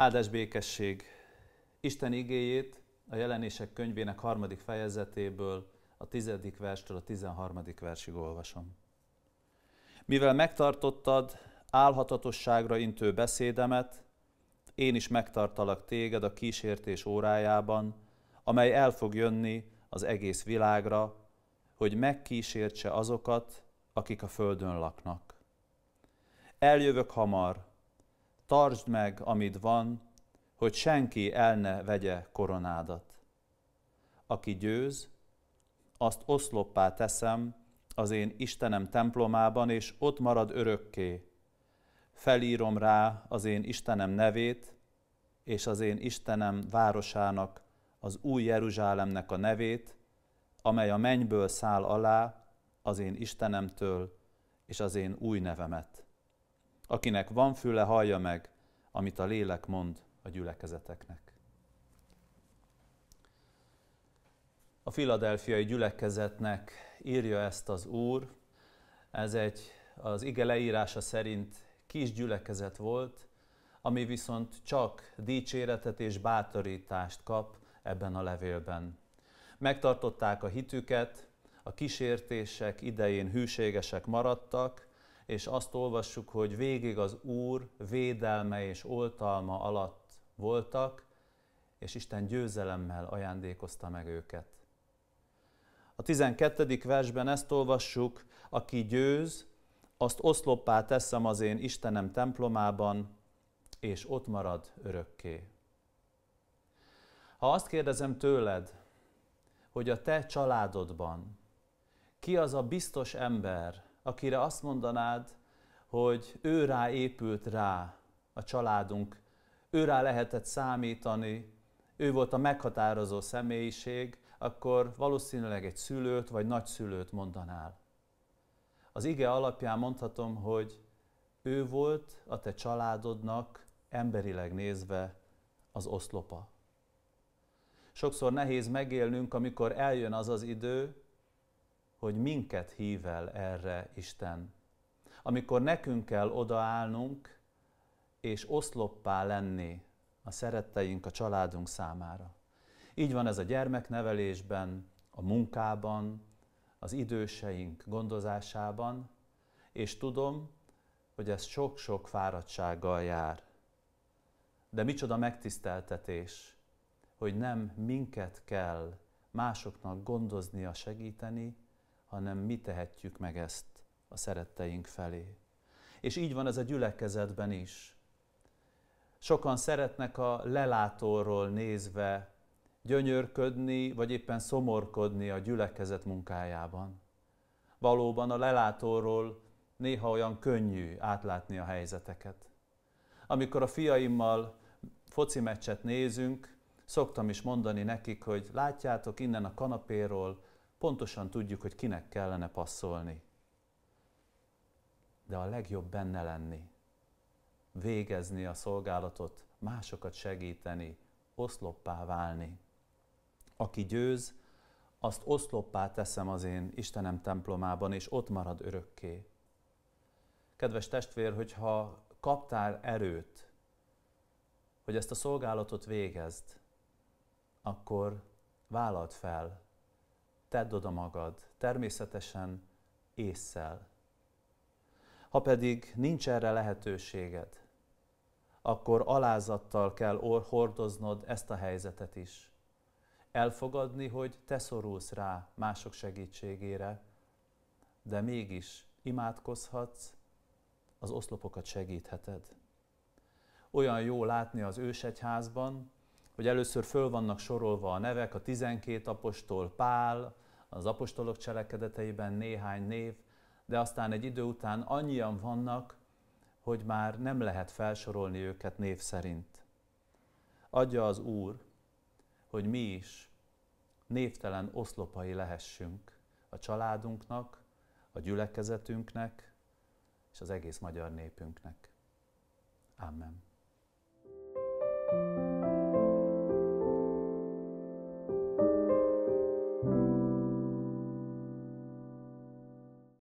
Áldás békesség! Isten igéjét a jelenések könyvének harmadik fejezetéből, a tizedik verstől a tizenharmadik versig olvasom. Mivel megtartottad álhatatosságra intő beszédemet, én is megtartalak téged a kísértés órájában, amely el fog jönni az egész világra, hogy megkísértse azokat, akik a földön laknak. Eljövök hamar, tartsd meg, amit van, hogy senki el ne vegye koronádat. Aki győz, azt oszloppá teszem az én Istenem templomában, és ott marad örökké. Felírom rá az én Istenem nevét, és az én Istenem városának, az új Jeruzsálemnek a nevét, amely a mennyből száll alá az én Istenemtől, és az én új nevemet. Akinek van füle, hallja meg, amit a lélek mond a gyülekezeteknek. A filadelfiai gyülekezetnek írja ezt az Úr. Ez egy az ige leírása szerint kis gyülekezet volt, ami viszont csak dicséretet és bátorítást kap ebben a levélben. Megtartották a hitüket, a kísértések idején hűségesek maradtak, és azt olvassuk, hogy végig az Úr védelme és oltalma alatt voltak, és Isten győzelemmel ajándékozta meg őket. A 12. versben ezt olvassuk, aki győz, azt oszloppá teszem az én Istenem templomában, és ott marad örökké. Ha azt kérdezem tőled, hogy a te családodban ki az a biztos ember, akire azt mondanád, hogy ő rá épült rá a családunk, ő rá lehetett számítani, ő volt a meghatározó személyiség, akkor valószínűleg egy szülőt vagy nagyszülőt mondanál. Az ige alapján mondhatom, hogy ő volt a te családodnak emberileg nézve az oszlopa. Sokszor nehéz megélnünk, amikor eljön az az idő, hogy minket hív el erre Isten. Amikor nekünk kell odaállnunk, és oszloppá lenni a szeretteink, a családunk számára. Így van ez a gyermeknevelésben, a munkában, az időseink gondozásában, és tudom, hogy ez sok-sok fáradtsággal jár. De micsoda megtiszteltetés, hogy nem minket kell másoknak gondoznia, segíteni, hanem mi tehetjük meg ezt a szeretteink felé. És így van ez a gyülekezetben is. Sokan szeretnek a lelátóról nézve gyönyörködni, vagy éppen szomorkodni a gyülekezet munkájában. Valóban a lelátóról néha olyan könnyű átlátni a helyzeteket. Amikor a fiaimmal foci meccset nézünk, szoktam is mondani nekik, hogy látjátok innen a kanapéról, Pontosan tudjuk, hogy kinek kellene passzolni. De a legjobb benne lenni, végezni a szolgálatot, másokat segíteni, oszloppá válni. Aki győz, azt oszloppá teszem az én Istenem templomában, és ott marad örökké. Kedves testvér, hogyha kaptál erőt, hogy ezt a szolgálatot végezd, akkor vállalt fel tedd oda magad, természetesen észszel. Ha pedig nincs erre lehetőséged, akkor alázattal kell hordoznod ezt a helyzetet is. Elfogadni, hogy te szorulsz rá mások segítségére, de mégis imádkozhatsz, az oszlopokat segítheted. Olyan jó látni az ősegyházban, hogy először föl vannak sorolva a nevek, a 12 apostol, Pál, az apostolok cselekedeteiben néhány név, de aztán egy idő után annyian vannak, hogy már nem lehet felsorolni őket név szerint. Adja az Úr, hogy mi is névtelen oszlopai lehessünk a családunknak, a gyülekezetünknek és az egész magyar népünknek. Amen.